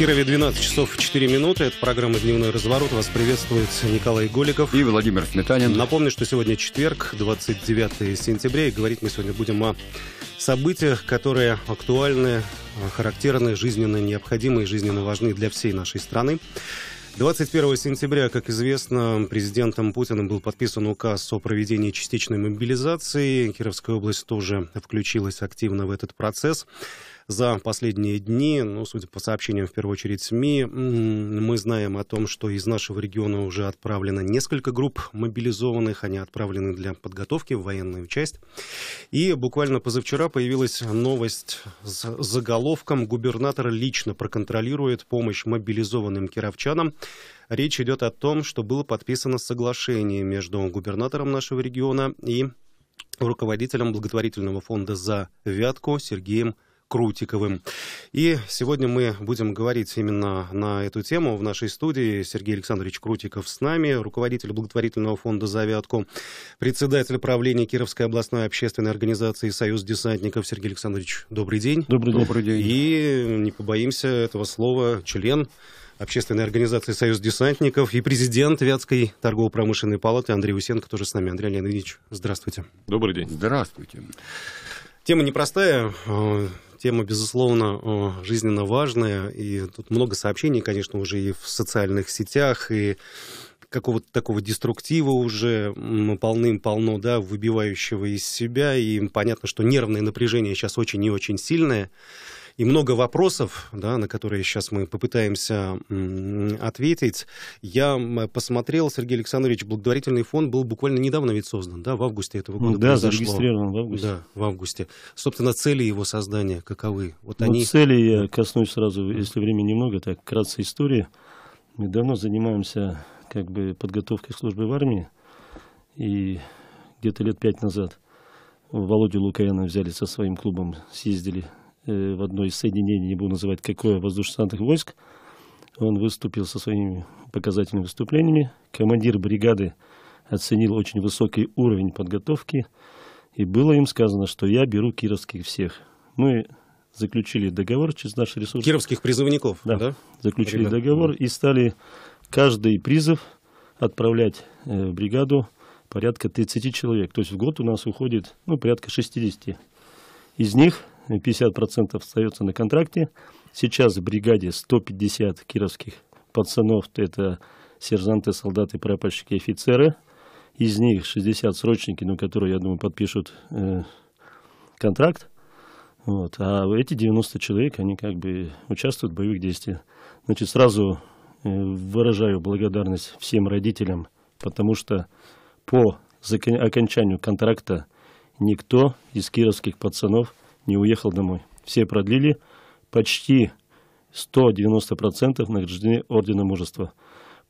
Кирове 12 часов 4 минуты. Это программа «Дневной разворот». Вас приветствует Николай Голиков. И Владимир Сметанин. Напомню, что сегодня четверг, 29 сентября. И говорить мы сегодня будем о событиях, которые актуальны, а, характерны, жизненно необходимы и жизненно важны для всей нашей страны. 21 сентября, как известно, президентом Путиным был подписан указ о проведении частичной мобилизации. Кировская область тоже включилась активно в этот процесс за последние дни, ну, судя по сообщениям, в первую очередь СМИ, мы знаем о том, что из нашего региона уже отправлено несколько групп мобилизованных, они отправлены для подготовки в военную часть. И буквально позавчера появилась новость с заголовком «Губернатор лично проконтролирует помощь мобилизованным кировчанам». Речь идет о том, что было подписано соглашение между губернатором нашего региона и руководителем благотворительного фонда «За Вятку» Сергеем Крутиковым. И сегодня мы будем говорить именно на эту тему в нашей студии. Сергей Александрович Крутиков с нами, руководитель благотворительного фонда «Завиатком», председатель правления Кировской областной общественной организации «Союз десантников». Сергей Александрович, добрый день. Добрый день. Добрый день. И не побоимся этого слова, член общественной организации «Союз десантников» и президент Вятской торгово-промышленной палаты Андрей Усенко тоже с нами. Андрей Леонидович, здравствуйте. Добрый день. Здравствуйте. Тема непростая. Тема, безусловно, жизненно важная. И тут много сообщений, конечно, уже и в социальных сетях, и какого-то такого деструктива уже полным-полно, да, выбивающего из себя. И понятно, что нервное напряжение сейчас очень и очень сильное. И много вопросов, да, на которые сейчас мы попытаемся ответить. Я посмотрел, Сергей Александрович, благотворительный фонд был буквально недавно ведь создан, да, в августе этого года. Ну, да, произошло. зарегистрирован в августе. Да, в августе. Собственно, цели его создания каковы? Вот, вот ну, они... цели я коснусь сразу, если времени немного, так, вкратце истории. Мы давно занимаемся как бы подготовкой службы в армии. И где-то лет пять назад Володю Лукаяна взяли со своим клубом, съездили Э, в одно из соединений, не буду называть какое, воздушно-десантных войск. Он выступил со своими показательными выступлениями. Командир бригады оценил очень высокий уровень подготовки. И было им сказано, что я беру кировских всех. Мы заключили договор через наши ресурсы. Кировских призывников, да? да? Заключили Ребят, договор и стали каждый призыв отправлять э, в бригаду порядка 30 человек. То есть в год у нас уходит ну, порядка 60. Из них 50% остается на контракте. Сейчас в бригаде 150 кировских пацанов, это сержанты, солдаты, прапорщики, офицеры. Из них 60 срочники, ну, которые, я думаю, подпишут э, контракт. Вот. А эти 90 человек, они как бы участвуют в боевых действиях. Значит, сразу э, выражаю благодарность всем родителям, потому что по окончанию контракта никто из кировских пацанов не уехал домой. Все продлили почти 190% награждены Ордена Мужества.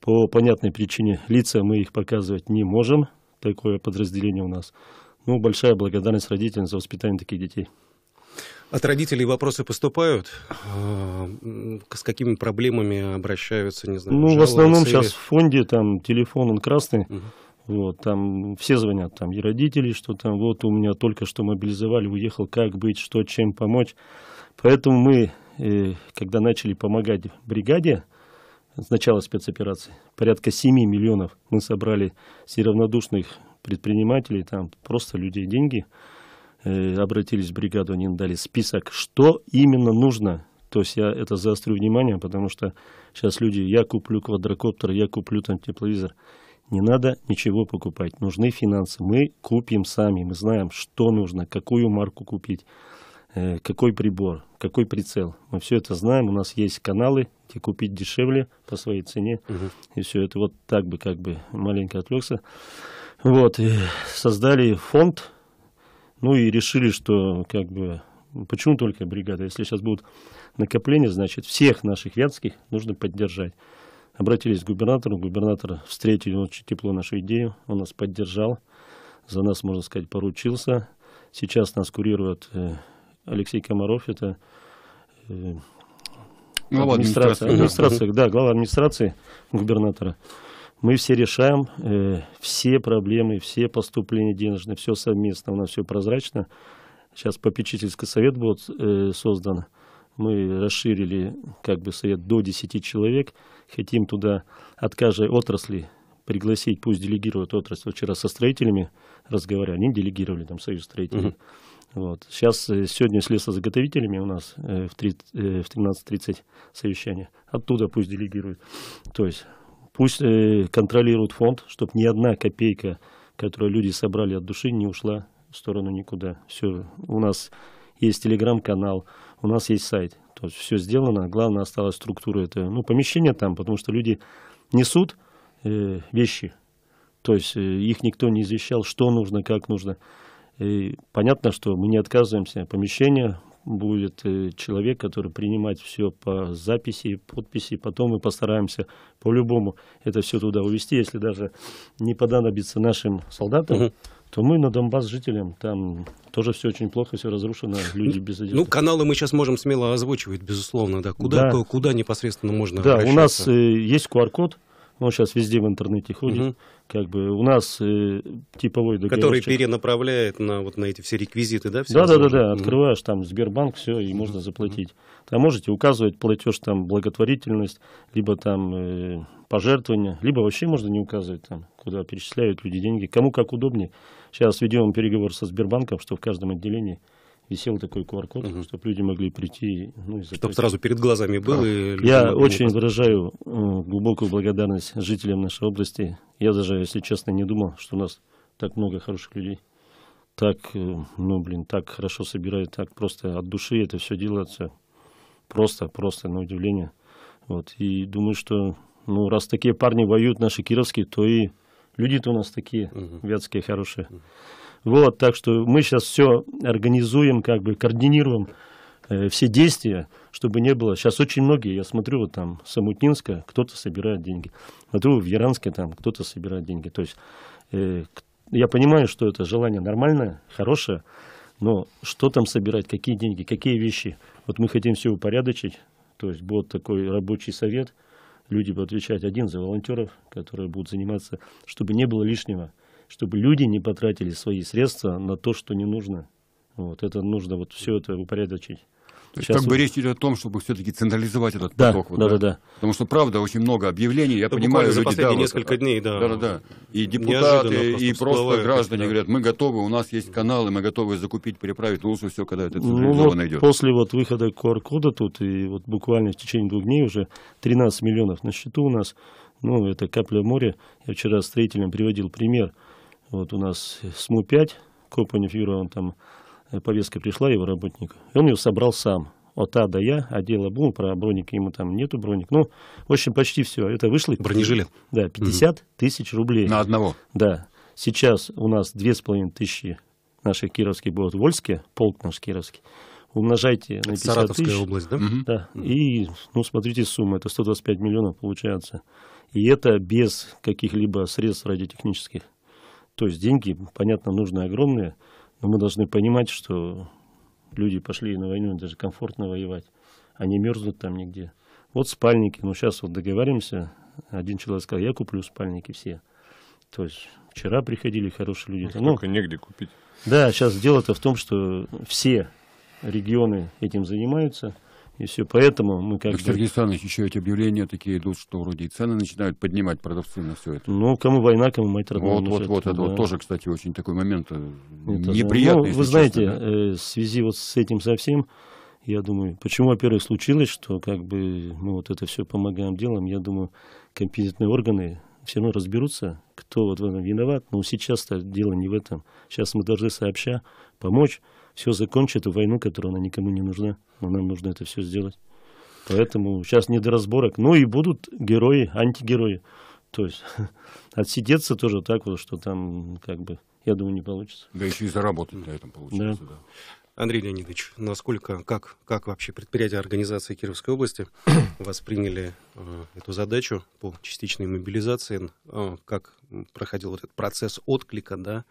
По понятной причине лица мы их показывать не можем, такое подразделение у нас. Ну, большая благодарность родителям за воспитание таких детей. От родителей вопросы поступают? Э, с какими проблемами обращаются, не знаю? Ну, в основном или... сейчас в фонде, там телефон, он красный. Угу. Вот, там все звонят, там и родители, что там, вот у меня только что мобилизовали, уехал, как быть, что, чем помочь. Поэтому мы, э, когда начали помогать бригаде, с начала спецоперации, порядка 7 миллионов мы собрали с неравнодушных предпринимателей, там просто людей деньги, э, обратились в бригаду, они дали список, что именно нужно. То есть я это заострю внимание, потому что сейчас люди, я куплю квадрокоптер, я куплю там тепловизор не надо ничего покупать, нужны финансы. Мы купим сами, мы знаем, что нужно, какую марку купить, э, какой прибор, какой прицел. Мы все это знаем, у нас есть каналы, где купить дешевле по своей цене. Угу. И все это вот так бы, как бы маленько отвлекся. Вот, и создали фонд, ну и решили, что как бы, почему только бригада, если сейчас будут накопления, значит, всех наших вятских нужно поддержать. Обратились к губернатору, губернатор встретил очень тепло нашу идею, он нас поддержал, за нас, можно сказать, поручился. Сейчас нас курирует э, Алексей Комаров, это э, глава администрации, администрации, да, глава администрации губернатора. Мы все решаем э, все проблемы, все поступления денежные, все совместно, у нас все прозрачно. Сейчас попечительский совет будет э, создан мы расширили как бы совет до 10 человек, хотим туда от каждой отрасли пригласить, пусть делегируют отрасль. Вчера со строителями разговаривали, они делегировали там союз строителей. uh Вот. Сейчас, э, сегодня с лесозаготовителями у нас э, в, 3, э, в 13.30 совещание. Оттуда пусть делегируют. То есть пусть э, контролируют фонд, чтобы ни одна копейка, которую люди собрали от души, не ушла в сторону никуда. Все, у нас есть телеграм-канал, у нас есть сайт. То есть все сделано, главное осталось структура, это, ну, помещение там, потому что люди несут э, вещи, то есть э, их никто не извещал, что нужно, как нужно. И понятно, что мы не отказываемся, помещение будет э, человек, который принимать все по записи, подписи. Потом мы постараемся по-любому это все туда увезти. Если даже не понадобится нашим солдатам, угу. то мы на Донбасс жителям там тоже все очень плохо, все разрушено, ну, люди без одежды. Ну, каналы мы сейчас можем смело озвучивать, безусловно, да. Куда, да. куда непосредственно можно Да, у нас э, есть QR-код, он ну, сейчас а везде в интернете ходит, угу. как бы у нас э, типовой договор. Который перенаправляет на, вот, на эти все реквизиты, да? Все да, да, да, да, угу. открываешь там Сбербанк, все, и можно заплатить. Там можете указывать платеж, там, благотворительность, либо там э, пожертвования, либо вообще можно не указывать там, куда перечисляют люди деньги, кому как удобнее. Сейчас ведем переговор со Сбербанком, что в каждом отделении висел такой QR-код, угу. чтобы люди могли прийти. Ну, чтобы сразу перед глазами а, было. Да. Я очень могли... выражаю э, глубокую благодарность жителям нашей области. Я даже, если честно, не думал, что у нас так много хороших людей. Так, э, ну, блин, так хорошо собирают, так просто от души это все делается. Просто, просто, на удивление. Вот. И думаю, что, ну, раз такие парни воюют наши кировские, то и люди-то у нас такие угу. вятские, хорошие. Угу. Вот, так что мы сейчас все организуем, как бы координируем э, все действия, чтобы не было. Сейчас очень многие, я смотрю, вот там Самутнинска, кто-то собирает деньги. Смотрю, в Яранске там кто-то собирает деньги. То есть э, я понимаю, что это желание нормальное, хорошее, но что там собирать, какие деньги, какие вещи. Вот мы хотим все упорядочить, то есть будет такой рабочий совет, люди будут отвечать один за волонтеров, которые будут заниматься, чтобы не было лишнего чтобы люди не потратили свои средства на то, что не нужно. Вот это нужно вот все это упорядочить. То есть Сейчас как бы вот... речь идет о том, чтобы все-таки централизовать этот да, поток. Вот, да, да, да. Потому что, правда, очень много объявлений. Я да, понимаю, за последние да, несколько вот, дней, да. Да, да, да. И депутаты, и просто граждане да. говорят, мы готовы, у нас есть каналы, мы готовы закупить, переправить. Лучше все, когда это ну централизованно ну, вот идет. После вот выхода QR-кода тут, и вот буквально в течение двух дней уже 13 миллионов на счету у нас. Ну, это капля моря. Я вчера строителям приводил пример – вот у нас СМУ-5, Копанев там, э, повестка пришла, его работник. И он ее собрал сам, от А до Я, отдел а АБУ, про броник ему там нету броник. Ну, в общем, почти все. Это вышло... Бронежилет? Да, 50 угу. тысяч рублей. На одного? Да. Сейчас у нас 2,5 тысячи наших кировских будут в Вольске, полк наш кировский. Умножайте на 50 Саратовская тысяч. область, да? Угу. И, ну, смотрите, сумма, это 125 миллионов получается. И это без каких-либо средств радиотехнических. То есть деньги, понятно, нужны огромные, но мы должны понимать, что люди пошли на войну, даже комфортно воевать. Они а мерзнут там нигде. Вот спальники, ну сейчас вот договариваемся, один человек сказал, я куплю спальники все. То есть вчера приходили хорошие люди. Ну, только ну, негде купить. Да, сейчас дело-то в том, что все регионы этим занимаются. И все, поэтому мы как бы... Сергей Александрович, еще эти объявления такие идут, что вроде и цены начинают поднимать продавцы на все это. Ну, кому война, кому мать родная. Вот, ну, вот, вот, это да. вот тоже, кстати, очень такой момент э, это, неприятный. Ну, вы знаете, да? э, в связи вот с этим совсем, я думаю, почему, во-первых, случилось, что как бы мы вот это все помогаем делом, я думаю, компетентные органы все равно разберутся, кто вот в этом виноват. Но сейчас-то дело не в этом. Сейчас мы должны сообща помочь все закончит, и войну, которая она никому не нужна. Но нам нужно это все сделать. Поэтому сейчас не до разборок. Ну и будут герои, антигерои. То есть отсидеться тоже так вот, что там как бы, я думаю, не получится. Да еще и заработать на этом получится. Да. Да. Андрей Леонидович, насколько, как, как вообще предприятия организации Кировской области восприняли э, эту задачу по частичной мобилизации, э, как проходил этот процесс отклика, да,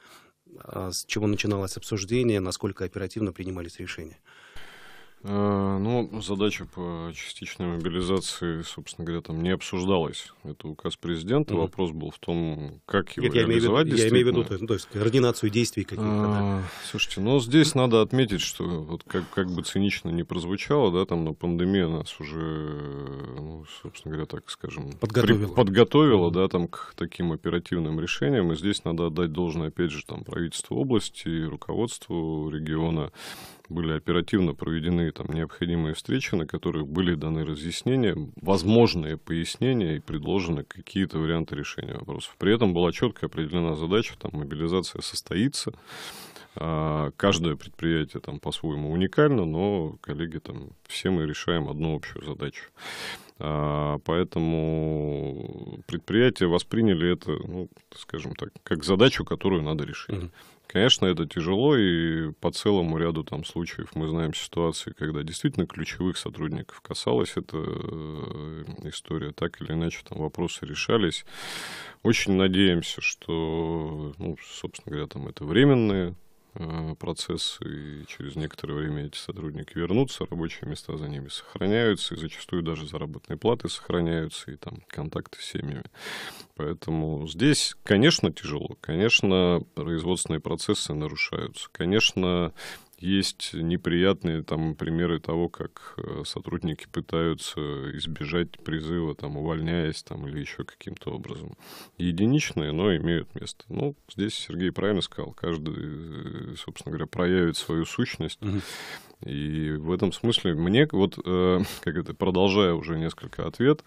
а с чего начиналось обсуждение, насколько оперативно принимались решения. Э, ну, задача по частичной мобилизации, собственно говоря, там не обсуждалась. Это указ президента. Угу. Вопрос был в том, как его Нет, реализовать. Я имею в виду, то, ну, то есть координацию действий каких-то. А, да. Слушайте, но ну, здесь надо отметить, что вот как, как бы цинично не прозвучало, да, там, но пандемия нас уже, ну, собственно говоря, так скажем, подготовила, при, подготовила да, там, к таким оперативным решениям. И здесь надо отдать должное, опять же, там, правительству области, руководству региона были оперативно проведены там необходимые встречи, на которых были даны разъяснения, возможные пояснения и предложены какие-то варианты решения вопросов. При этом была четко определена задача, там мобилизация состоится, а, каждое предприятие там по-своему уникально, но, коллеги, там все мы решаем одну общую задачу. А, поэтому предприятия восприняли это, ну, скажем так, как задачу, которую надо решить. Конечно, это тяжело, и по целому ряду там случаев мы знаем ситуации, когда действительно ключевых сотрудников касалась эта э, история, так или иначе там вопросы решались. Очень надеемся, что, ну, собственно говоря, там это временные Э, процесс, и через некоторое время эти сотрудники вернутся, рабочие места за ними сохраняются, и зачастую даже заработные платы сохраняются, и там контакты с семьями. Поэтому здесь, конечно, тяжело, конечно, производственные процессы нарушаются, конечно, есть неприятные там примеры того, как э, сотрудники пытаются избежать призыва, там, увольняясь там, или еще каким-то образом. Единичные, но имеют место. Ну, здесь Сергей правильно сказал, каждый, э, собственно говоря, проявит свою сущность. Угу. И в этом смысле мне, вот, э, как это, продолжая уже несколько ответ,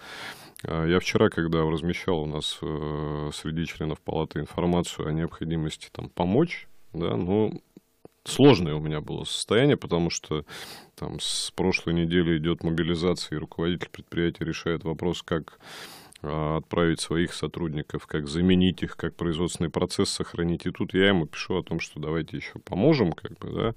я вчера, когда размещал у нас среди членов палаты информацию о необходимости там помочь, да, ну, сложное у меня было состояние, потому что там с прошлой недели идет мобилизация, и руководитель предприятия решает вопрос, как а, отправить своих сотрудников, как заменить их, как производственный процесс сохранить. И тут я ему пишу о том, что давайте еще поможем, как бы, да,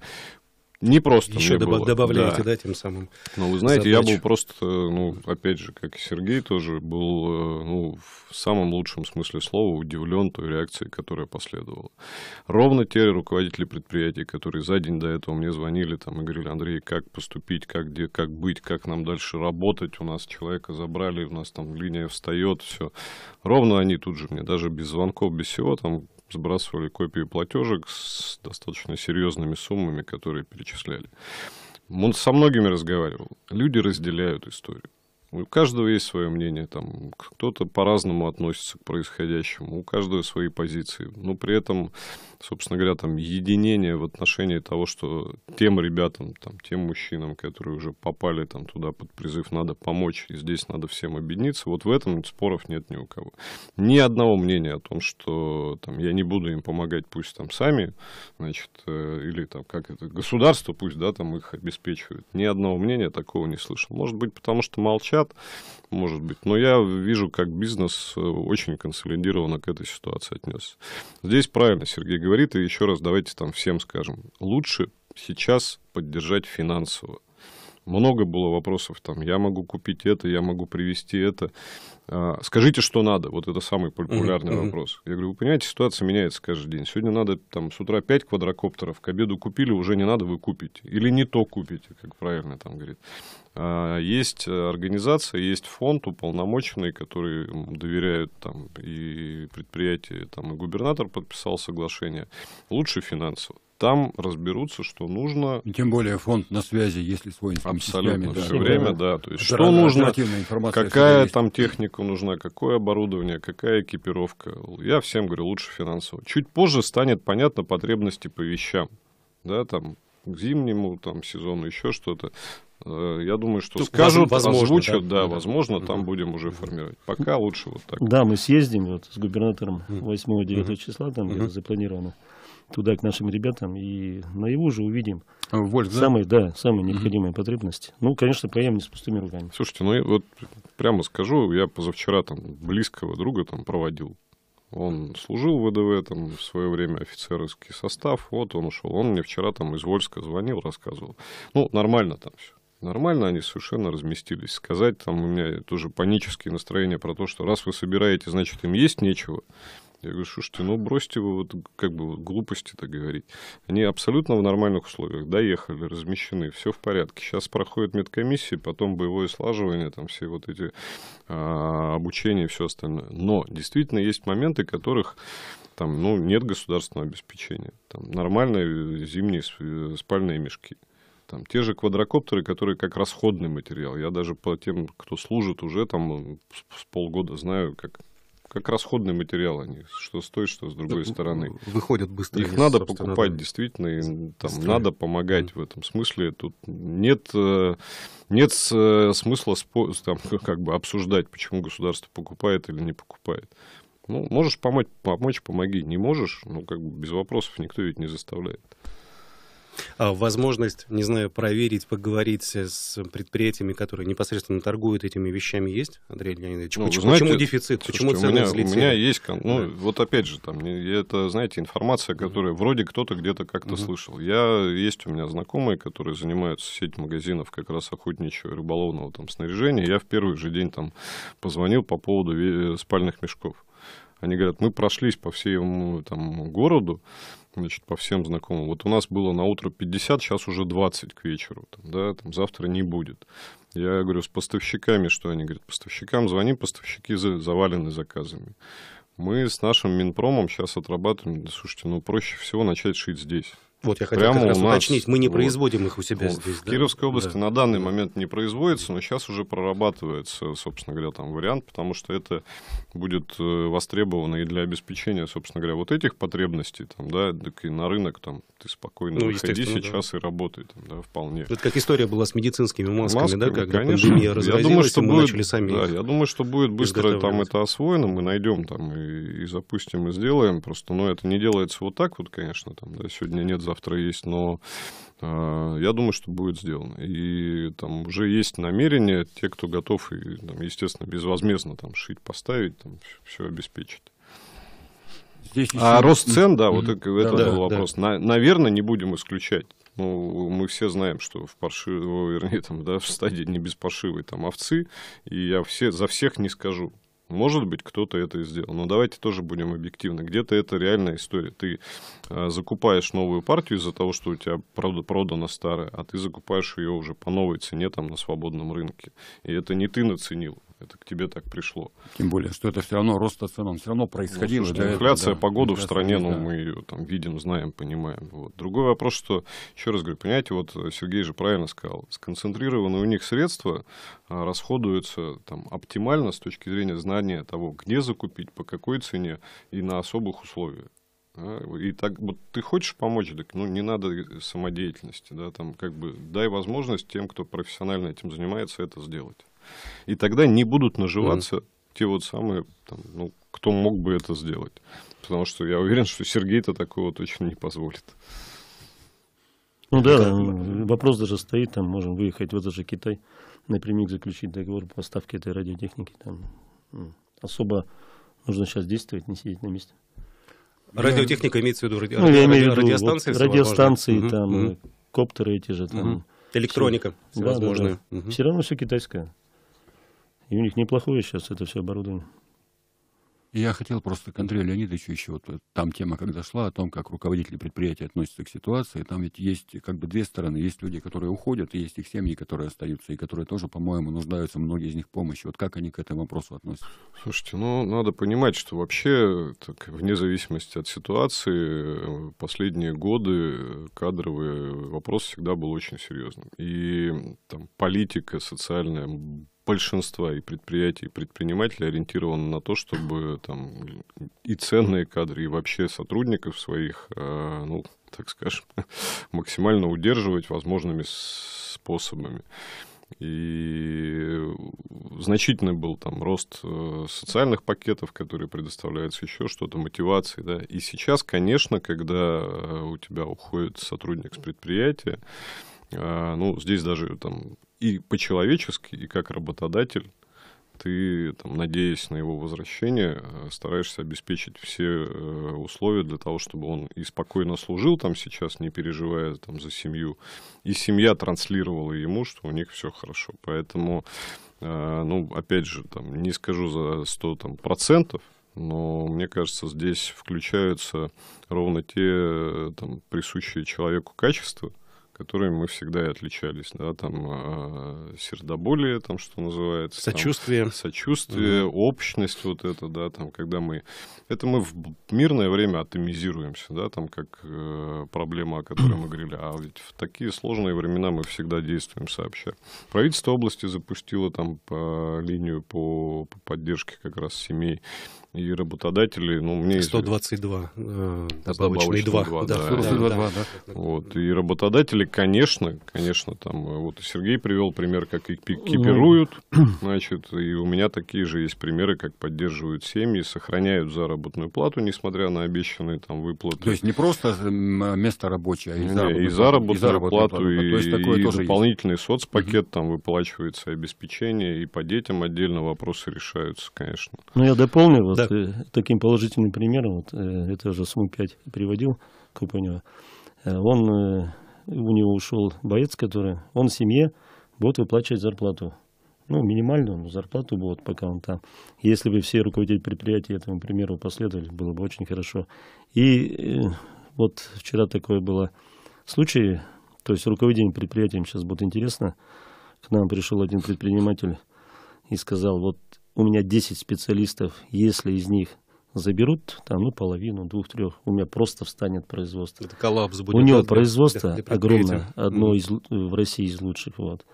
не просто. Еще доб- было. добавляете, да. да, тем самым. Ну, вы знаете, задачу. я был просто, ну, опять же, как и Сергей тоже, был, э, ну, в самом лучшем смысле слова удивлен той реакцией, которая последовала. Ровно те руководители предприятий, которые за день до этого мне звонили там и говорили, Андрей, как поступить, как, где, как быть, как нам дальше работать, у нас человека забрали, у нас там линия встает, все. Ровно они тут же мне, даже без звонков, без всего, там сбрасывали копии платежек с достаточно серьезными суммами, которые перечисляли. Он Со многими разговаривал. Люди разделяют историю. У каждого есть свое мнение, там кто-то по-разному относится к происходящему, у каждого свои позиции. Но при этом, собственно говоря, там единение в отношении того, что тем ребятам, там, тем мужчинам, которые уже попали там туда под призыв, надо помочь, и здесь надо всем объединиться, вот в этом споров нет ни у кого. Ни одного мнения о том, что там, я не буду им помогать, пусть там сами, значит, э, или там как это, государство пусть, да, там их обеспечивает. Ни одного мнения такого не слышал. Может быть, потому что молчат, 50, может быть. Но я вижу, как бизнес э, очень консолидированно к этой ситуации отнес. Здесь правильно Сергей говорит, и еще раз давайте там всем скажем. Лучше сейчас поддержать финансово много было вопросов там, я могу купить это, я могу привести это. А, скажите, что надо. Вот это самый популярный uh-huh, вопрос. Я говорю, вы понимаете, ситуация меняется каждый день. Сегодня надо там с утра 5 квадрокоптеров, к обеду купили, уже не надо, вы купите. Или не то купите, как правильно там говорит. А, есть организация, есть фонд уполномоченный, который доверяют там и предприятие, там и губернатор подписал соглашение. Лучше финансово там разберутся, что нужно. Тем более фонд на связи, если свой. Абсолютно, частями, все да. время, да. То есть, что нужно, какая там есть. техника нужна, какое оборудование, какая экипировка. Я всем говорю, лучше финансово. Чуть позже станет понятно потребности по вещам. Да, там, к зимнему там, сезону, еще что-то. Э, я думаю, что Тут скажут, возможно, озвучат, да, да, да возможно, да. там будем уже формировать. Пока лучше вот так. Да, мы съездим вот, с губернатором 8-9 числа, там где-то запланировано туда к нашим ребятам и на его же увидим а, Вольф, самые, да, самые необходимые mm потребности. Ну, конечно, поем не с пустыми руками. Слушайте, ну я вот прямо скажу, я позавчера там близкого друга там проводил. Он служил в ВДВ там в свое время офицерский состав, вот он ушел. Он мне вчера там из Вольска звонил, рассказывал. Ну, нормально там все. Нормально они совершенно разместились. Сказать там у меня тоже панические настроения про то, что раз вы собираете, значит им есть нечего. Я говорю, слушайте, ну бросьте вы вот как бы глупости-то говорить. Они абсолютно в нормальных условиях доехали, размещены, все в порядке. Сейчас проходит медкомиссия, потом боевое слаживание, там все вот эти а, обучения и все остальное. Но действительно есть моменты, которых там, ну, нет государственного обеспечения. Там нормальные зимние спальные мешки. Там те же квадрокоптеры, которые как расходный материал. Я даже по тем, кто служит уже там э, с полгода знаю, как как расходный материал они, что с той, что с другой да, стороны. Выходят быстро. Их надо покупать надо... действительно, и, там надо помогать mm. в этом смысле. Тут нет э, нет э, смысла там, как бы обсуждать, почему государство покупает или не покупает. Ну, можешь помочь, помочь, помоги. Не можешь, ну, как бы без вопросов никто ведь не заставляет. А, возможность, не знаю, проверить, поговорить с предприятиями, которые непосредственно торгуют этими вещами, есть, Андрей Леонидович? Ну, почему, знаете, почему дефицит? Слушайте, почему цены у меня, взлетели? У меня есть, ну, да. вот опять же, там, это, знаете, информация, которая mm-hmm. вроде кто-то где-то как-то mm-hmm. слышал. Я, есть у меня знакомые, которые занимаются сеть магазинов как раз охотничьего рыболовного там снаряжения. Я в первый же день там позвонил по поводу э, спальных мешков. Они говорят, мы прошлись по всему э, там, городу, значит, по всем знакомым. Вот у нас было на утро 50, сейчас уже 20 к вечеру, там, да, там завтра не будет. Я говорю, с поставщиками, что они говорят, поставщикам звони, поставщики завалены заказами. Мы с нашим Минпромом сейчас отрабатываем, слушайте, ну проще всего начать шить здесь. Вот я хотел как раз нас, уточнить, мы не производим вот, их у себя вот, здесь. В да? Кировской области да. на данный момент не производится, но сейчас уже прорабатывается, собственно говоря, там вариант, потому что это будет э, востребовано и для обеспечения, собственно говоря, вот этих потребностей, там, да, и на рынок там ты спокойно ну, выходи сейчас да. и работай, там, да, вполне. Это как история была с медицинскими масками, масками да, когда конечно. пандемия разразилась, я думаю, что мы будет, начали сами Да, я думаю, что будет быстро там это освоено, мы найдем там и, и запустим, и сделаем, просто, но ну, это не делается вот так вот, конечно, там, да, сегодня нет за автора есть, но э, я думаю, что будет сделано. И там уже есть намерение, те, кто готов, и, там, естественно, безвозмездно там шить, поставить, там все обеспечить. Здесь а рост цен, да, mm-hmm. вот это, да, это да, вопрос. Да. На, наверное, не будем исключать. Ну, мы все знаем, что в паршивой, вернее, там, да, в стадии не без паршивой там овцы, и я все, за всех не скажу. Может быть, кто-то это и сделал. Но давайте тоже будем объективны. Где-то это реальная история. Ты а, закупаешь новую партию из-за того, что у тебя правда продана старая, а ты закупаешь ее уже по новой цене там на свободном рынке. И это не ты наценил. Это к тебе так пришло. Тем более, что это все равно рост цен, он все равно происходил. Ну, слушай, инфляция, этого, погода инфляция, в стране, ну, да. ну, мы ее там видим, знаем, понимаем. Вот. Другой вопрос, что, еще раз говорю, понимаете, вот э, Сергей же правильно сказал, сконцентрированы у них средства, а, расходуются там оптимально с точки зрения знания того, где закупить, по какой цене и на особых условиях. А, и так вот ты хочешь помочь, так ну не надо самодеятельности, да, там как бы дай возможность тем, кто профессионально этим занимается, это сделать. И тогда не будут наживаться mm. те вот самые, там, ну, кто мог бы это сделать. Потому что я уверен, что Сергей-то такого точно не позволит. Ну да, да, вопрос даже стоит, там можем выехать в этот же Китай, напрямик заключить договор по поставке этой радиотехники. Там ну, особо нужно сейчас действовать, не сидеть на месте. А радиотехника имеется в виду ради... ну, я имею ради... радиостанции? Вот, радиостанции, там, угу. коптеры эти же, там. Электроника все, всевозможная. Да, да, да. Угу. Все равно все китайское. И у них неплохое сейчас это все оборудование. Я хотел просто к Андрею Леонидовичу еще, вот э, там тема как зашла, о том, как руководители предприятия относятся к ситуации. Там ведь есть как бы две стороны. Есть люди, которые уходят, и есть их семьи, которые остаются, и которые тоже, по-моему, нуждаются, многие из них помощи. Вот как они к этому вопросу относятся? Слушайте, ну, надо понимать, что вообще, так, вне зависимости от ситуации, э, последние годы э, кадровый вопрос всегда был очень серьезным. И там политика социальная большинства и предприятий, и предпринимателей ориентирована на то, чтобы там и ценные кадры, и вообще сотрудников своих, э, ну, так скажем, максимально удерживать возможными способами. И значительный был там рост э, социальных пакетов, которые предоставляются, еще что-то, мотивации. Да. И сейчас, конечно, когда э, у тебя уходит сотрудник с предприятия, ну, здесь даже там и по-человечески, и как работодатель ты, там, надеясь на его возвращение, э, стараешься обеспечить все э, условия для того, чтобы он и спокойно служил там сейчас, не переживая там, за семью, и семья транслировала ему, что у них все хорошо. Поэтому, э, ну, опять же, там, не скажу за 100 там, процентов, но мне кажется, здесь включаются ровно те там, присущие человеку качества – которыми мы всегда и отличались, да, там э, а, сердоболие, там что называется, сочувствие, там, сочувствие, угу. общность вот это, да, там, когда мы, это мы в мирное время атомизируемся, да, там как э, проблема, о которой мы говорили, а ведь в такие сложные времена мы всегда действуем сообща. Правительство области запустило там по а, линию по, по поддержке как раз семей и работодатели, ну, мне... 122 э, добавочные 2. 2 да, да, 122, да, да. да. Вот, и работодатели, конечно, конечно, там, э, вот Сергей привел пример, как их экипируют, ну, значит, и у меня такие же есть примеры, как поддерживают семьи, сохраняют заработную плату, несмотря на обещанные там выплаты. То есть не просто место рабочее, а и заработную, и заработную, плату, и, То и дополнительный есть. соцпакет, там выплачивается обеспечение, и по детям отдельно вопросы решаются, конечно. Ну, я дополню, вот да так. Э, таким положительным примером, вот, э, это же СМУ-5 приводил Крупанева, э, он, у него ушел боец, который, он семье будет выплачивать зарплату. Ну, минимальную зарплату будет, пока он там. Если бы все руководители предприятия этому примеру последовали, было бы очень хорошо. И вот вчера такое было случай, то есть руководение предприятием сейчас будет интересно. К нам пришел один предприниматель и сказал, вот у меня 10 специалистов, если из них заберут, там, ну, половину, двух-трех, у меня просто встанет производство. Это коллапс будет. У него производство для, для огромное, одно из, в России из лучших, вот.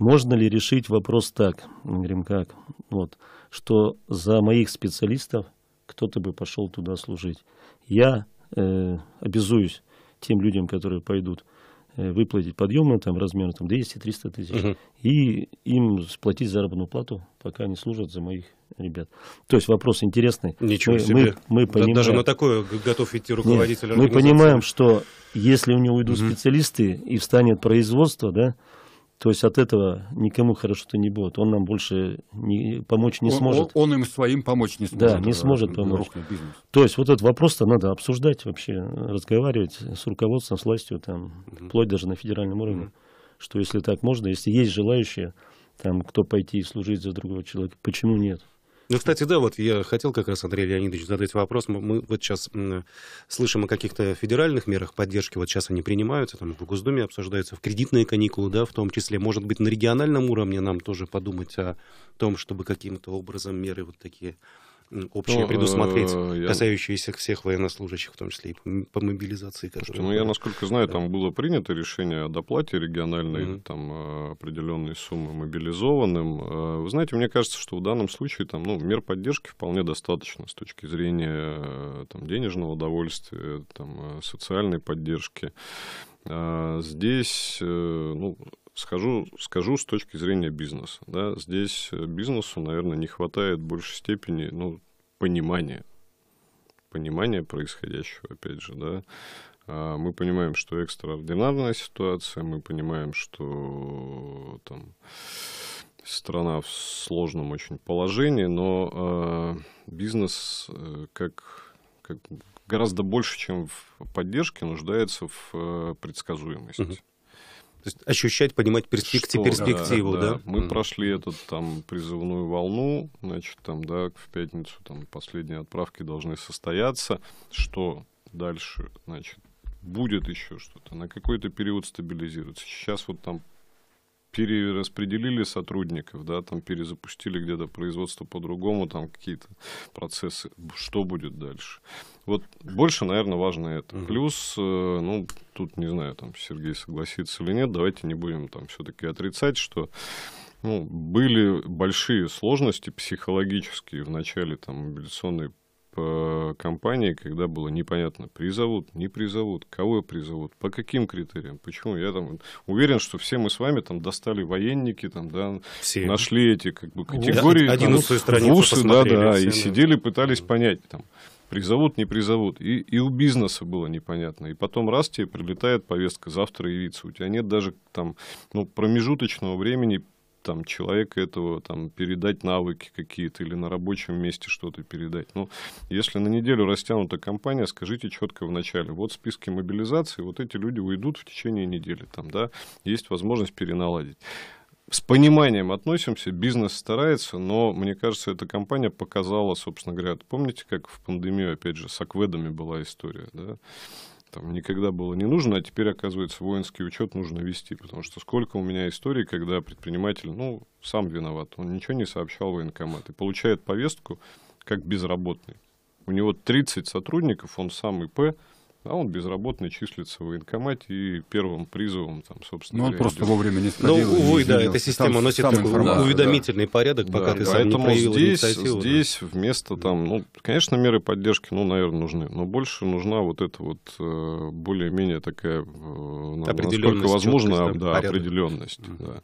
Можно ли решить вопрос так, мы говорим, как, вот, что за моих специалистов кто-то бы пошел туда служить. Я э, обязуюсь тем людям, которые пойдут, Э, выплатить подъемы там, размер там, 200-300 тысяч угу. и им сплатить заработную плату, пока они служат за моих ребят. То есть вопрос интересный. Ничего мы, себе. Мы, мы понимаем, Даже на такое готов идти руководитель Нет, Мы понимаем, что если у него уйдут угу. специалисты и встанет производство, да, то есть от этого никому хорошо-то не будет. Он нам больше не, помочь не он, сможет. Он, он им своим помочь не сможет. Да, не э, сможет помочь. То есть вот этот вопрос-то надо обсуждать вообще, разговаривать с руководством, с властью, там, угу. вплоть даже на федеральном уровне. Угу. Что если так можно, если есть желающие, там, кто пойти служить за другого человека, почему нет? Ну, кстати, да, вот я хотел как раз, Андрей Леонидович, задать вопрос. Мы, вот сейчас слышим о каких-то федеральных мерах поддержки, вот сейчас они принимаются, там в Госдуме обсуждаются, в кредитные каникулы, да, в том числе. Может быть, на региональном уровне нам тоже подумать о том, чтобы каким-то образом меры вот такие общее ну, предусмотреть, э, я... касающиеся всех военнослужащих, в том числе и по мобилизации. Слушайте, ну, я, насколько знаю, там было принято решение о доплате региональной, mm-hmm. там, э, определенной суммы мобилизованным. Э, вы знаете, мне кажется, что в данном случае там, ну, мер поддержки вполне достаточно с точки зрения там, денежного удовольствия, там, социальной поддержки. А здесь, ну, схожу, скажу с точки зрения бизнеса. Да? Здесь э, бизнесу, наверное, не хватает в большей степени ну, понимания. Понимания происходящего, опять же, да. А, мы понимаем, что экстраординарная ситуация, мы понимаем, что там страна в сложном очень положении, но э, бизнес э, как, как гораздо больше, чем в поддержке, нуждается в э, предсказуемости. Uh-huh. То есть ощущать, понимать перспектив, что, перспективу, да, да. да? Мы mm прошли эту там призывную волну, значит, там, да, в пятницу там последние отправки должны состояться. Что дальше, значит, будет еще что-то, на какой-то период стабилизируется. Сейчас вот там перераспределили сотрудников, да, там перезапустили где-то производство по-другому, там какие-то процессы, что будет дальше. Вот больше, наверное, важно это. Плюс, э, ну, тут не знаю, там Сергей согласится или нет, давайте не будем там все-таки отрицать, что ну, были большие сложности психологические в начале там мобилизационной э, компаний, когда было непонятно, призовут, не призовут, кого призовут, по каким критериям, почему. Я там уверен, что все мы с вами там достали военники, там, да, все. нашли эти как бы категории, да, там, вусы, да, да, все, и да. сидели, пытались понять там призовут, не призовут. И, и у бизнеса было непонятно. И потом раз тебе прилетает повестка завтра явиться. У тебя нет даже там ну, промежуточного времени там человека этого там передать навыки какие-то или на рабочем месте что-то передать. Ну, если на неделю растянута компания, скажите четко в начале, вот списки мобилизации, вот эти люди уйдут в течение недели, там, да, есть возможность переналадить с пониманием относимся, бизнес старается, но, мне кажется, эта компания показала, собственно говоря, помните, как в пандемию, опять же, с акведами была история, да? там никогда было не нужно, а теперь, оказывается, воинский учет нужно вести, потому что сколько у меня историй, когда предприниматель, ну, сам виноват, он ничего не сообщал военкомат и получает повестку как безработный. У него 30 сотрудников, он сам ИП, а он безработный, числится в военкомате и первым призовым там, собственно Ну, он просто идет. вовремя не ну, сходил. Ну, увы, да, эта система сам, носит такой информацию. уведомительный да. порядок, пока да, ты сам не проявил здесь, инициативу. здесь да. вместо там, ну, конечно, меры поддержки, ну, наверное, нужны, но больше нужна вот эта вот э, более-менее такая, определенность. Э, насколько возможно, да, определенность. Да.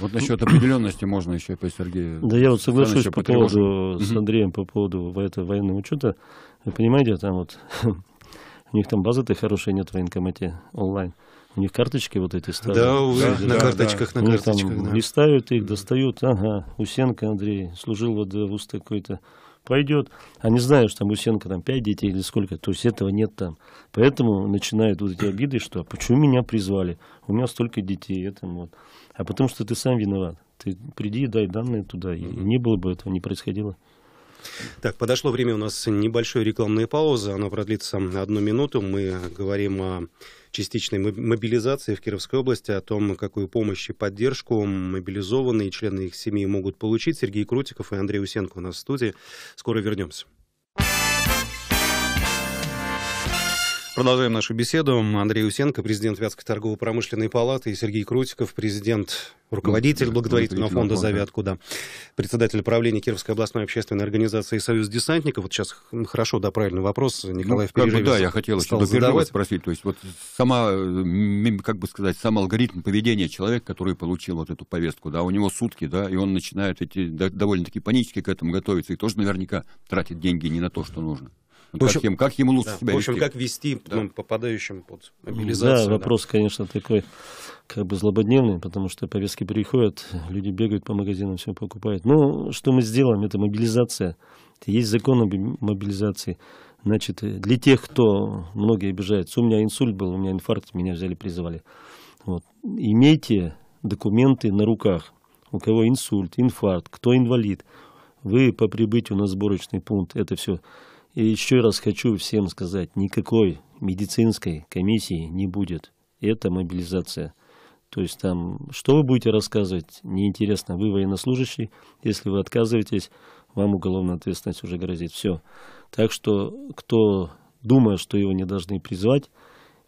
Вот насчет определенности можно еще и по Сергею. Да, я вот соглашусь по поводу, с Андреем по поводу этого военного учета. Вы понимаете, там вот У них там базы то хорошие нет в военкомате онлайн. У них карточки вот эти ставят. Да, увы, да на карточках, да. на карточках. Там да. Листают их, достают. Ага, Усенко Андрей служил вот в уст какой-то. Пойдет. А не знаю, что там Усенко там пять детей или сколько. То есть этого нет там. Поэтому начинают вот эти обиды, что «А почему меня призвали? У меня столько детей. этом вот. А потому что ты сам виноват. Ты приди и дай данные туда. И не было бы этого, не происходило. Так, подошло время у нас небольшой рекламной паузы. Она продлится одну минуту. Мы говорим о частичной мобилизации в Кировской области, о том, какую помощь и поддержку мобилизованные члены их семьи могут получить. Сергей Крутиков и Андрей Усенко у нас в студии. Скоро вернемся. Продолжаем нашу беседу. Андрей Усенко, президент Вятской торгово-промышленной палаты, и Сергей Крутиков, президент, руководитель благотворительного фонда «За Вятку», да, председатель правления Кировской областной общественной организации «Союз десантников». Вот сейчас хорошо, да, правильный вопрос. Николаев ну, как бы, Да, я хотел еще до спросить. То есть вот сама, как бы сказать, сам алгоритм поведения человека, который получил вот эту повестку, да, у него сутки, да, и он начинает эти, довольно-таки панически к этому готовиться, и тоже наверняка тратит деньги не на то, что нужно. Ну, в общем, как, им, как ему лучше да, себя В общем, вести? как вести да. ну, попадающим под мобилизацию. Да, вопрос, да. конечно, такой как бы злободневный, потому что повестки приходят, люди бегают по магазинам, все покупают. Ну, что мы сделаем? Это мобилизация. Есть закон об мобилизации. Значит, для тех, кто многие обижаются, у меня инсульт был, у меня инфаркт, меня взяли, призывали. Вот. Имейте документы на руках. У кого инсульт, инфаркт, кто инвалид. Вы по прибытию на сборочный пункт это все и еще раз хочу всем сказать, никакой медицинской комиссии не будет. Это мобилизация. То есть там, что вы будете рассказывать, неинтересно. Вы военнослужащий, если вы отказываетесь, вам уголовная ответственность уже грозит. Все. Так что, кто думает, что его не должны призвать,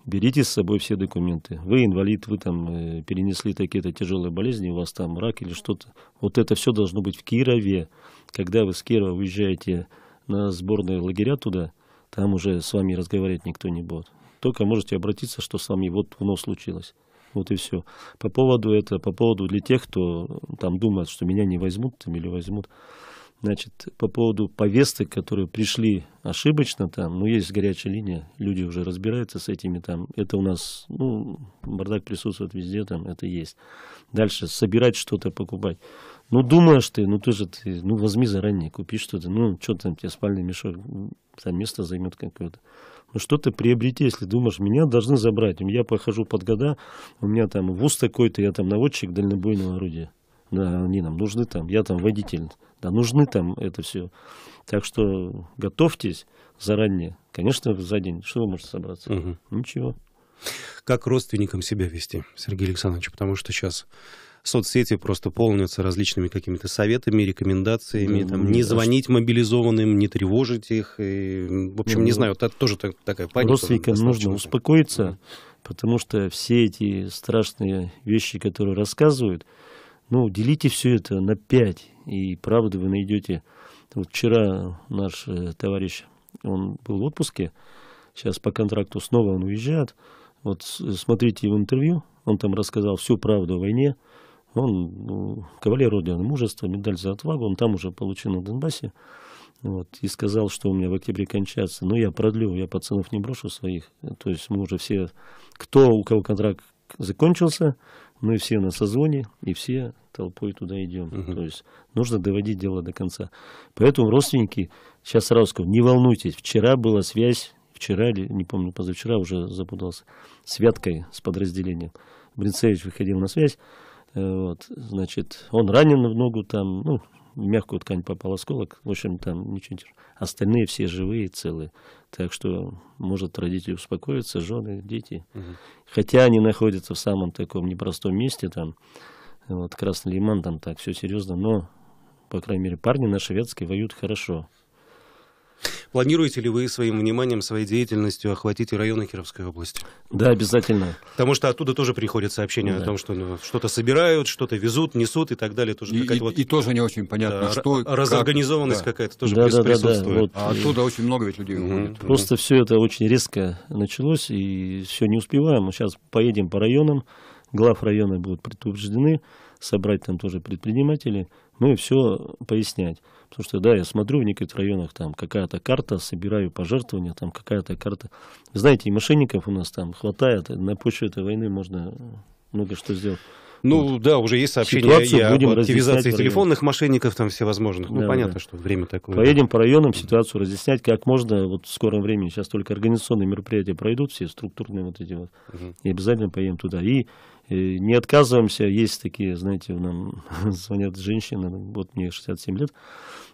берите с собой все документы. Вы инвалид, вы там э, перенесли такие-то тяжелые болезни, у вас там рак или что-то. Вот это все должно быть в Кирове. Когда вы с Кирова выезжаете на сборные лагеря туда, там уже с вами разговаривать никто не будет. Только можете обратиться, что с вами вот вновь случилось. Вот и все. По поводу это, по поводу для тех, кто там думает, что меня не возьмут там или возьмут. Значит, по поводу повесток, которые пришли ошибочно там, ну, есть горячая линия, люди уже разбираются с этими там. Это у нас, ну, бардак присутствует везде там, это есть. Дальше собирать что-то, покупать. Ну, думаешь ты, ну ты же, ты, ну возьми заранее, купи что-то, ну что там тебе спальный мешок, там место займет какое-то. Ну что ты приобрети, если думаешь, меня должны забрать, я похожу под года, у меня там вуз такой-то, я там наводчик дальнобойного орудия. Да, они нам нужны там, я там водитель, да, нужны там это все. Так что готовьтесь заранее. Конечно, за день. Что вы можете собраться? Угу. Ничего. Как родственникам себя вести, Сергей Александрович? Потому что сейчас соцсети просто полнятся различными какими-то советами, рекомендациями, ну, там, не звонить что... мобилизованным, не тревожить их. И, в общем, ну, не знаю, вот это тоже так, такая паника. Родственникам нужно успокоиться, потому что все эти страшные вещи, которые рассказывают, ну, делите все это на пять, и правду вы найдете. Вот вчера наш э, товарищ, он был в отпуске, сейчас по контракту снова он уезжает. Вот смотрите его интервью, он там рассказал всю правду о войне, он ну, кавалер ордена мужества, медаль за отвагу, он там уже получил на Донбассе. Вот, и сказал, что у меня в октябре кончается. Но ну, я продлю, я пацанов не брошу своих. То есть мы уже все, кто, у кого контракт закончился, мы все на созвоне и все толпой туда идем. Угу. То есть нужно доводить дело до конца. Поэтому родственники, сейчас сразу скажу, не волнуйтесь, вчера была связь, вчера или, не помню, позавчера уже запутался, с Вяткой, с подразделением. Бринцевич выходил на связь, Э, вот, значит, он ранен в ногу там, ну, мягкую ткань попал осколок, в общем, там ничего не Остальные все живые целые. Так что, может, родители успокоиться, жены, дети. Угу. Хотя они находятся в самом таком непростом месте, там, вот, Красный Лиман, там так все серьезно, но, по крайней мере, парни на шведской воюют хорошо. Планируете ли вы своим вниманием, своей деятельностью охватить и районы Кировской области? Да, обязательно. Потому что оттуда тоже приходят сообщения да. о том, что ну, что-то собирают, что-то везут, несут и так далее. Тоже и, и, вот, и тоже не очень понятно, да, что... Разорганизованность как... какая-то тоже да, прис- да, да, присутствует. Да, вот. А оттуда очень много ведь людей угу. уходит. Просто угу. все это очень резко началось, и все не успеваем. Мы сейчас поедем по районам, глав района будут предупреждены, собрать там тоже предпринимателей, ну и все пояснять. Потому что, да, я смотрю в некоторых районах, там какая-то карта, собираю пожертвования, там какая-то карта. Знаете, и мошенников у нас там хватает, на почве этой войны можно много что сделать. Ну вот. да, уже есть сообщения ситуацию и об активизации телефонных мошенников, там всевозможных. Да, ну да. понятно, что время такое. Поедем да. по районам ситуацию разъяснять, как можно вот в скором времени. Сейчас только организационные мероприятия пройдут, все структурные вот эти вот. Угу. И обязательно поедем туда. И не отказываемся. Есть такие, знаете, нам звонят женщины, вот мне 67 лет,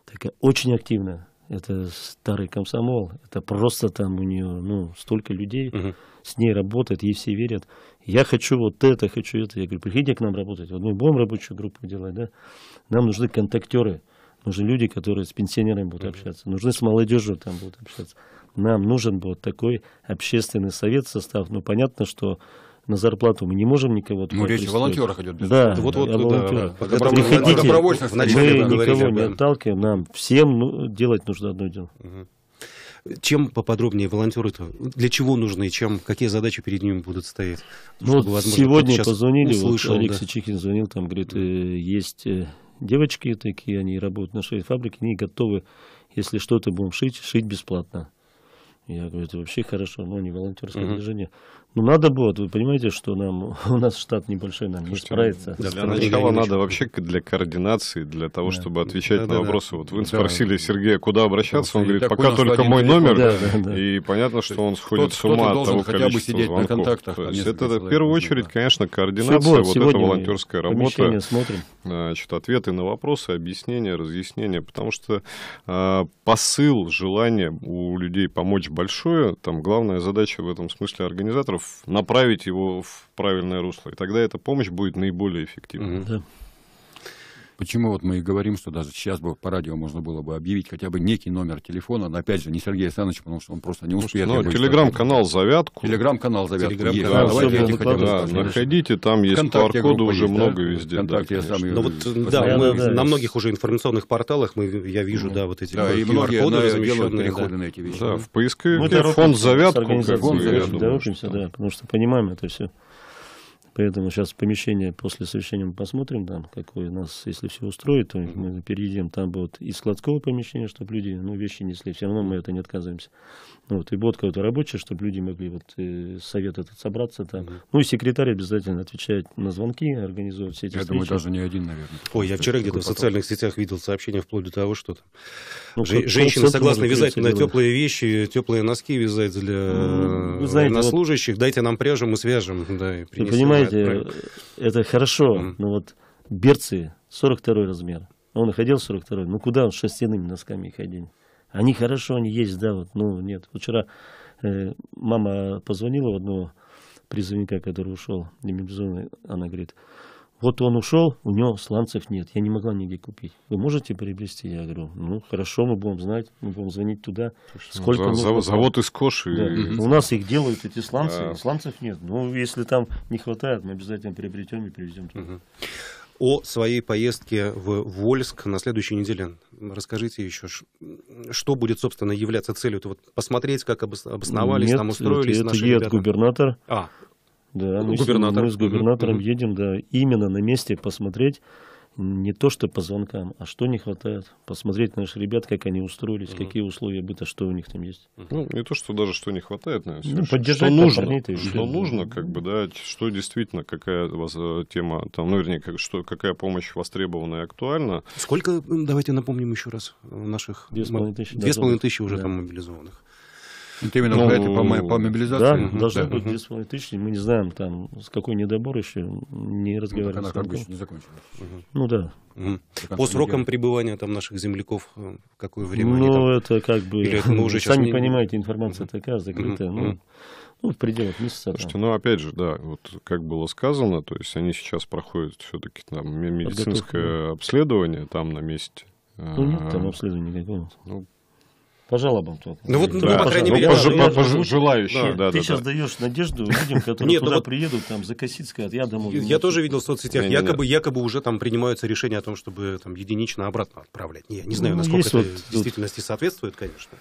такая очень активная. Это старый комсомол, это просто там у нее, ну, столько людей угу. с ней работает, ей все верят. Я хочу вот это, хочу это. Я говорю, приходите к нам работать. Вот мы будем рабочую группу делать, да? Нам нужны контактеры, нужны люди, которые с пенсионерами будут угу. общаться, нужны с молодежью там будут общаться. Нам нужен будет такой общественный совет состав. Ну, понятно, что на зарплату мы не можем никого Ну, речь о волонтерах идет. Да, вот, вот, о волонтерах. Да, да. Приходите, добровольцах мы никого не да. отталкиваем, нам всем ну, делать нужно одно дело. Чем поподробнее волонтеры-то? Для чего нужны? Чем, какие задачи перед ними будут стоять? Ну, чтобы, возможно, сегодня позвонили, услышал, вот Алексей да. Чихин звонил, там, говорит, э, есть э, девочки такие, они работают на швейной фабрике, они готовы, если что-то будем шить, шить бесплатно. Я говорю, это вообще хорошо, но не волонтерское uh-huh. движение. Ну, надо будет. Вы понимаете, что нам у нас штат небольшой, нам не справится. Ну, для начала ну, надо вообще для координации, для того, да. чтобы отвечать да, на да, вопросы. Да. Вот вы да. спросили Сергея, куда обращаться, да. он говорит, пока только мой номер, да, да, да. и понятно, что он сходит кто, с ума от того хотя бы сидеть звонков. на контактах. То а есть это в первую очередь, конечно, координация, будет, вот это волонтерская работа. Смотрим. А, значит, ответы на вопросы, объяснения, разъяснения, потому что э, посыл, желание у людей помочь большое, там главная задача в этом смысле организаторов направить его в правильное русло. И тогда эта помощь будет наиболее эффективной. Да. Почему вот мы и говорим, что даже сейчас бы по радио можно было бы объявить хотя бы некий номер телефона, но опять же не Сергей Александрович, потому что он просто не успеет. Ну, телеграм-канал «Завятку». Телеграм-канал «Завятку» телеграм есть. Да, Давайте я хотя бы да, находите, там есть QR-коды уже есть, много везде. Вконтакте да, я сам ее вот, да, мы, да, на многих уже информационных порталах мы, я вижу, ну, да, вот эти да, и многие на, делают переходы да. на эти вещи. Да, в поисковике ну, фонд «Завятку». Фонд «Завятку», да, потому что понимаем это все. Поэтому сейчас помещение после совещания мы посмотрим, там, какое нас, если все устроит, то мы перейдем Там будет и складское помещение, чтобы люди ну, вещи несли. Все равно мы это не отказываемся. Вот, и будет какое-то рабочее, чтобы люди могли вот, э, совет этот собраться там. Ну и секретарь обязательно отвечает на звонки, организовывать все эти Я встречи. думаю, даже не один, наверное. Ой, я вчера где-то в социальных сетях видел сообщение вплоть до того, что там ну, женщины согласны вязать на теплые вещи, теплые носки вязать для ну, знаете, военнослужащих. Вот... Дайте нам пряжу, мы свяжем. Да, и понимаешь, знаете, это хорошо, mm -hmm. но вот берцы 42 размер. Ну, он ходил 42 ну куда он с шерстяными носками ходил? Они хорошо, они есть, да, вот, ну нет. Вчера э, мама позвонила в одного призывника, который ушел, Демидзуна, она говорит, вот он ушел, у него сланцев нет, я не могла нигде купить. Вы можете приобрести? Я говорю, ну хорошо, мы будем знать, мы будем звонить туда. Ну, сколько ну, за, завод из коши. Да. У нас их делают эти сланцы, да. сланцев нет. Ну, если там не хватает, мы обязательно приобретем и привезем туда. О своей поездке в Вольск на следующей неделе расскажите еще, что будет, собственно, являться целью? Это вот посмотреть, как обосновались, Нет, там устроились это наши это ребята. губернатор. А, да, мы, ну, Губернатор. мы с губернатором mm едем, да, именно на месте посмотреть не то что по звонкам, а что не хватает. Посмотреть наших ребят, как они устроились, угу. какие условия быта, что у них там есть. Ну, не то, что даже что не хватает, наверное. Ну, поддержать что нужно, парней, что, что нужно, как бы, да, что действительно, какая у вас э, тема, там, ну, вернее, как, что, какая помощь востребована и актуальна. Сколько, давайте напомним еще раз, э, наших... Две с половиной тысячи. Две с половиной тысячи уже да. там мобилизованных. Это именно ну, проекты по, по мобилизации? Да, угу, должны да. быть 2,5 тысячи. Мы не знаем, там, с какой недобор еще, не ну, разговариваем. Ну, она как бы не закончилась. Угу. Ну, да. Угу. По срокам недели. пребывания там наших земляков, э, какое время Ну, это как бы... Или это уже Сами не... понимаете, информация угу. такая закрытая. Угу. Ну, ну, в пределах месяца. Слушайте, да. ну, опять же, да, вот как было сказано, то есть они сейчас проходят все-таки там медицинское Подготовка, обследование там на месте. Ну, нет а, там обследования никакого. Ну, по жалобам тут. Ну вот, да. ну, по крайней ну, мере, по, по, по желающим. Да, да, ты да, сейчас да. даешь надежду людям, которые Нет, ну туда ну, вот, приедут, там за скажут, я домой. Я, я тоже видел в соцсетях, не, якобы, не, якобы уже там принимаются решения о том, чтобы там единично обратно отправлять. Не, не знаю, ну, насколько это вот, действительности вот. соответствует, конечно.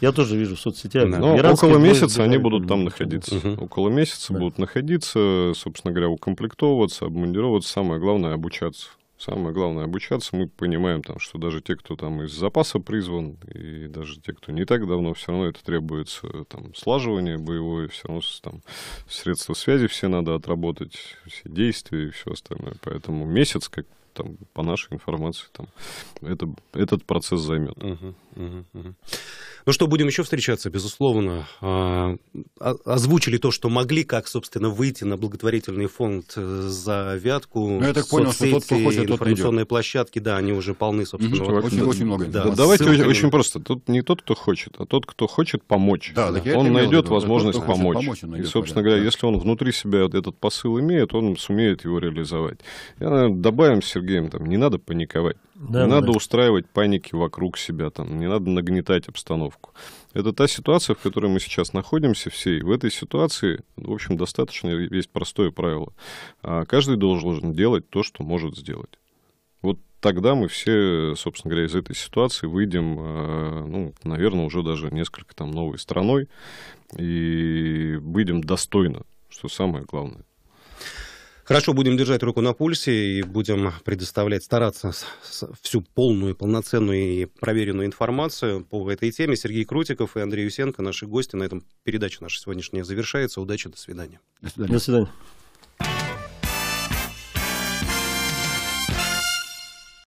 Я тоже вижу в соцсетях. Ну, да. Но около месяца они будут там находиться. Угу. Около месяца да. будут находиться, собственно говоря, укомплектовываться, обмундироваться, самое главное, обучаться. Самое главное обучаться. Мы понимаем, там, что даже те, кто там из запаса призван, и даже те, кто не так давно, все равно это требуется там, слаживание боевое, все равно там, средства связи все надо отработать, все действия и все остальное. Поэтому месяц, как там, по нашей информации, там, это, этот процесс займет. Угу, угу, угу. Ну что, будем еще встречаться, безусловно. А, а, озвучили то, что могли, как, собственно, выйти на благотворительный фонд э, за вятку. Ну, я так понял, соцсети, что тот, кто хочет, информационные идет. площадки, да, они уже полны, собственно. Угу, вот, очень, вот, очень много. Да, давайте ссылками. очень просто. Тут не тот, кто хочет, а тот, кто хочет помочь. Да, да. Он найдет виду, возможность тот, помочь. помочь найдет, и, собственно говоря, да. если он внутри себя этот посыл имеет, он сумеет его реализовать. Я, наверное, добавим Game, там не надо паниковать, да, не да. надо устраивать паники вокруг себя, там не надо нагнетать обстановку. Это та ситуация, в которой мы сейчас находимся все. И в этой ситуации, в общем, достаточно есть простое правило: а каждый должен делать то, что может сделать. Вот тогда мы все, собственно говоря, из этой ситуации выйдем, а, ну, наверное, уже даже несколько там новой страной и выйдем достойно, что самое главное. Хорошо, будем держать руку на пульсе и будем предоставлять, стараться всю полную, полноценную и проверенную информацию по этой теме. Сергей Крутиков и Андрей Юсенко, наши гости. На этом передача наша сегодняшняя завершается. Удачи, до свидания. До свидания. До свидания.